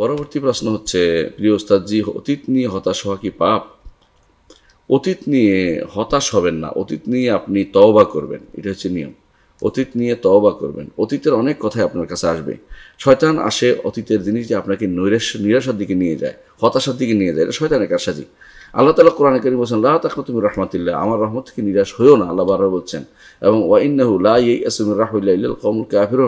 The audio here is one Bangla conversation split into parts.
পরবর্তী প্রশ্ন হচ্ছে প্রিয় ওস্তাদজি অতীত নিয়ে হতাশ হওয়া কি পাপ অতীত নিয়ে হতাশ হবেন না অতীত নিয়ে আপনি তওবা করবেন এটা হচ্ছে নিয়ম অতীত নিয়ে তওবা করবেন অতীতের অনেক কথাই আপনার কাছে আসবে শয়তান আসে অতীতের জিনিস যে আপনাকে নৈরাশ নিরাশার দিকে নিয়ে যায় হতাশার দিকে নিয়ে যায় এটা শয়তানের কারসাজি আল্লাহ তালা কোরআন করি বলছেন আল্লাহ তাক তুমি রহমাতিল্লাহ আমার রহমত থেকে নিরাশ হয়েও না আল্লাহ বারা বলছেন এবং ওয়াইনাহু লাহম রাহুল্লাহ কমুল কাফের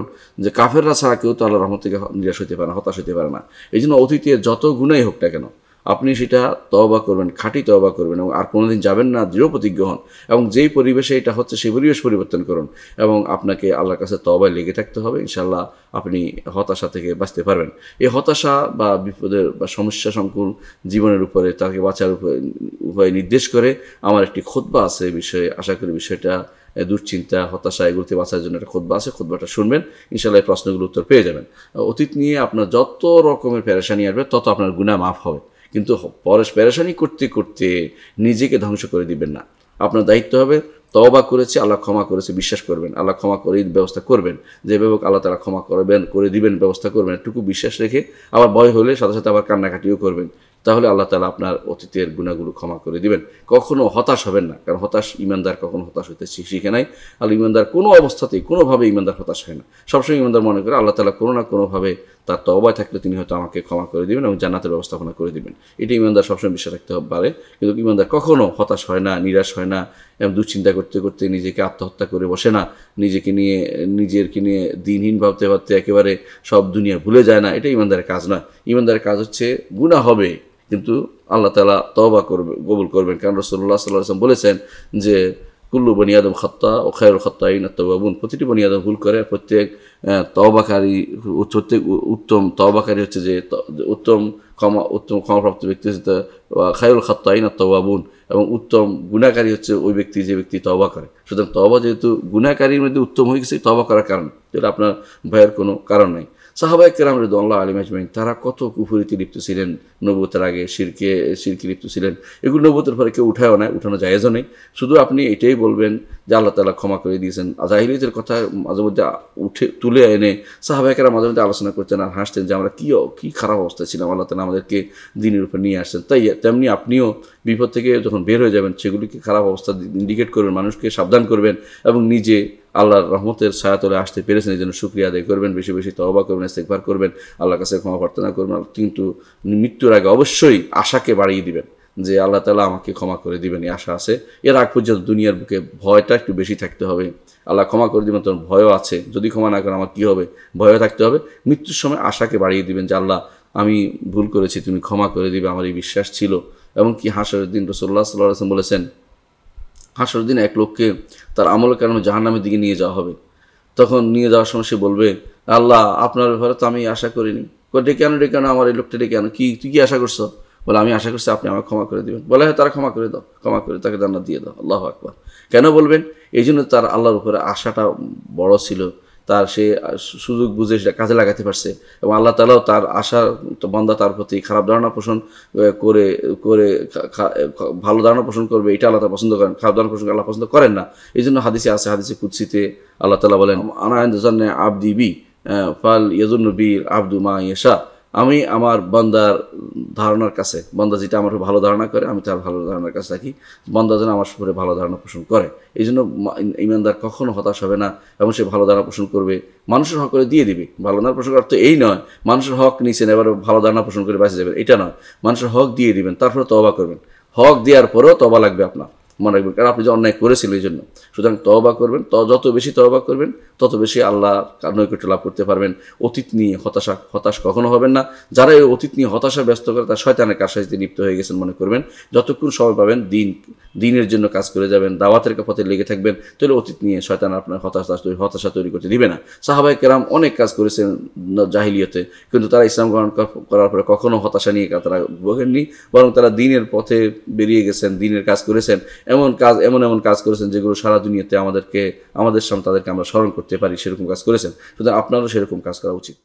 যে কাফেররা ছাড়া কেউ তো আল্লাহ রহমত থেকে নিরাশ হতে পারে না হতাশ হতে পারে না এই জন্য অতীতের যত গুণাই হোক না কেন আপনি সেটা তবা করবেন খাঁটি তবা করবেন এবং আর কোনোদিন যাবেন না দৃঢ় প্রতিজ্ঞ হন এবং যেই পরিবেশে এটা হচ্ছে সেই পরিবেশ পরিবর্তন করুন এবং আপনাকে আল্লাহর কাছে তবায় লেগে থাকতে হবে ইনশাল্লাহ আপনি হতাশা থেকে বাঁচতে পারবেন এই হতাশা বা বিপদের বা সমস্যা সংকুল জীবনের উপরে তাকে বাঁচার উপায় নির্দেশ করে আমার একটি খোদবা আছে বিষয়ে আশা করি বিষয়টা দুশ্চিন্তা হতাশা এগুলোতে বাঁচার জন্য একটা খোদবা আছে খোদবাটা শুনবেন ইনশাল্লাহ এই প্রশ্নগুলো উত্তর পেয়ে যাবেন অতীত নিয়ে আপনার যত রকমের প্যারেশানি আসবে তত আপনার গুণা মাফ হবে কিন্তু পরশ পেরেশানি করতে করতে নিজেকে ধ্বংস করে দিবেন না আপনার দায়িত্ব হবে তবা করেছে আল্লাহ ক্ষমা করেছে বিশ্বাস করবেন আল্লাহ ক্ষমা করে ব্যবস্থা করবেন যেভাবে আল্লাহ তারা ক্ষমা করবেন করে দিবেন ব্যবস্থা করবেন একটুকু বিশ্বাস রেখে আবার ভয় হলে সাথে সাথে আবার কান্নাকাটিও করবেন তাহলে আল্লাহ তালা আপনার অতীতের গুণাগুলো ক্ষমা করে দিবেন কখনো হতাশ হবেন না কারণ হতাশ ইমানদার কখনো হতাশ হইতে শিখে নাই আর ইমানদার কোনো অবস্থাতেই কোনোভাবে ইমানদার হতাশ হয় না সবসময় ইমানদার মনে করে আল্লাহ তালা কোনো না কোনোভাবে তার তবায় থাকলে তিনি হয়তো আমাকে ক্ষমা করে দিবেন এবং জান্নাতের ব্যবস্থাপনা করে দিবেন এটি ইমানদার সবসময় বিশ্বাস রাখতে পারে কিন্তু ইমানদার কখনো হতাশ হয় না নিরাশ হয় না এবং দুশ্চিন্তা করতে করতে নিজেকে আত্মহত্যা করে বসে না নিজেকে নিয়ে নিজেরকে নিয়ে দিনহীন ভাবতে ভাবতে একেবারে সব দুনিয়া ভুলে যায় না এটা ইমানদারের কাজ নয় ইমানদারের কাজ হচ্ছে গুণা হবে কিন্তু আল্লাহ তালা তবা করবে কবুল করবেন কারণ রসুল্লাহ আসলাম বলেছেন যে কুল্লু বনিয়াদম খত্তা ও খায়রুল খত্তা তবাবুন প্রতিটি বনিয়াদম ভুল করে প্রত্যেক তবাকারী প্রত্যেক উত্তম তবাকারী হচ্ছে যে উত্তম ক্ষমা উত্তম ক্ষমাপ্রাপ্ত ব্যক্তি হচ্ছে খায়রুল খত্তা তবাবুন এবং উত্তম গুণাকারী হচ্ছে ওই ব্যক্তি যে ব্যক্তি তবা করে সুতরাং তবা যেহেতু গুণাকারীর মধ্যে উত্তম হয়ে গেছে তবা করার কারণ যেটা আপনার ভয়ের কোনো কারণ নেই সাহাবাই কেরাম রেদুল্লাহ আলী মাজমাইন তারা কত কুফুরিতে লিপ্ত ছিলেন নবতের আগে শিরকে শিরকে লিপ্ত ছিলেন এগুলো নবতের পরে কেউ উঠায়ও নাই উঠানো জায়েজও নেই শুধু আপনি এটাই বলবেন যে আল্লাহ তালা ক্ষমা করে দিয়েছেন জাহিলিদের কথা মাঝে মধ্যে উঠে তুলে এনে সাহাবাহিকেরা মাঝে মধ্যে আলোচনা করতেন আর হাসতেন যে আমরা কী কী খারাপ অবস্থায় ছিলাম আল্লাহ তালা আমাদেরকে দিনের উপর নিয়ে আসছেন তাই তেমনি আপনিও বিপদ থেকে যখন বের হয়ে যাবেন সেগুলিকে খারাপ অবস্থা ইন্ডিকেট করবেন মানুষকে সাবধান করবেন এবং নিজে আল্লাহর রহমতের সায়াতলে আসতে পেরেছেন এই জন্য শুক্রিয়া আদায় করবেন বেশি বেশি তবা করবেন ইস্তেকবার করবেন আল্লাহর কাছে ক্ষমা প্রার্থনা করবেন কিন্তু মৃত্যুর আগে অবশ্যই আশাকে বাড়িয়ে দিবেন যে আল্লাহ তালা আমাকে ক্ষমা করে দিবেন এই আশা আছে এর আগ পর্যন্ত দুনিয়ার বুকে ভয়টা একটু বেশি থাকতে হবে আল্লাহ ক্ষমা করে দিবেন তোর ভয়ও আছে যদি ক্ষমা না করে আমার কী হবে ভয়ও থাকতে হবে মৃত্যুর সময় আশাকে বাড়িয়ে দিবেন যে আল্লাহ আমি ভুল করেছি তুমি ক্ষমা করে দিবে আমার এই বিশ্বাস ছিল এবং কি হাসরের দিন রসোল্লা সাল্লাহ বলেছেন হাসর দিন এক লোককে তার আমলের কারণে জাহান্নামের দিকে নিয়ে যাওয়া হবে তখন নিয়ে যাওয়ার সময় সে বলবে আল্লাহ আপনার ব্যাপারে তো আমি আশা করিনি ডেকে আনো ডেকে আনো আমার এই লোকটা ডেকে আনো কি তুই কি আশা করছো বলে আমি আশা করছি আপনি আমাকে ক্ষমা করে দেবেন বলে হ্যাঁ তারা ক্ষমা করে দাও ক্ষমা করে তাকে দান্না দিয়ে দাও আল্লাহ আকবর কেন বলবেন এই জন্য তার আল্লাহর উপরে আশাটা বড় ছিল তার সে সুযোগ বুঝে সেটা কাজে লাগাতে পারছে এবং আল্লাহ তালাও তার আশা বান্দা তার প্রতি খারাপ ধারণা পোষণ করে করে ভালো ধারণা পোষণ করবে এটা আল্লাহ পছন্দ করেন খারাপ ধারণা পোষণ আল্লাহ পছন্দ করেন না এই জন্য হাদিসে আছে হাদিসে কুৎসিতে আল্লাহ তালা বলেন আনায়ন আবদি বি ফাল ইয়াজুন্নবীর আব্দু মা ইয়েশা আমি আমার বন্দার ধারণার কাছে বন্দা যেটা আমার ভালো ধারণা করে আমি তার ভালো ধারণার কাছে থাকি বন্দা যেন আমার উপরে ভালো ধারণা পোষণ করে এই জন্য ইমানদার কখনো হতাশ হবে না এবং সে ভালো ধারণা পোষণ করবে মানুষের হক করে দিয়ে দিবে ভালো ধারণা পোষণ তো এই নয় মানুষের হক নিয়েছেন এবার ভালো ধারণা পোষণ করে বাঁচে যাবেন এটা নয় মানুষের হক দিয়ে দিবেন তারপরে তবা করবেন হক দেওয়ার পরেও তবা লাগবে আপনার মনে রাখবেন কারণ আপনি যে অন্যায় করেছিল এই জন্য সুতরাং তবা করবেন ত যত বেশি তবা করবেন তত বেশি আল্লাহ নৈকট্য লাভ করতে পারবেন অতীত নিয়ে হতাশা হতাশ কখনো হবেন না যারা এই অতীত নিয়ে হতাশা ব্যস্ত করে তার শয়তানের কাছে লিপ্ত হয়ে গেছেন মনে করবেন যতক্ষণ সময় পাবেন দিন দিনের জন্য কাজ করে যাবেন দাওয়াতের পথে লেগে থাকবেন তাহলে অতীত নিয়ে শয়তান আপনার হতাশা তৈরি হতাশা তৈরি করতে দিবে না সাহাবাই কেরাম অনেক কাজ করেছেন জাহিলিয়তে কিন্তু তারা ইসলাম গ্রহণ করার পরে কখনো হতাশা নিয়ে তারা ভোগেননি বরং তারা দিনের পথে বেরিয়ে গেছেন দিনের কাজ করেছেন এমন কাজ এমন এমন কাজ করেছেন যেগুলো সারা দুনিয়াতে আমাদেরকে আমাদের সামনে তাদেরকে আমরা স্মরণ করতে পারি সেরকম কাজ করেছেন সুতরাং আপনারও সেরকম কাজ করা উচিত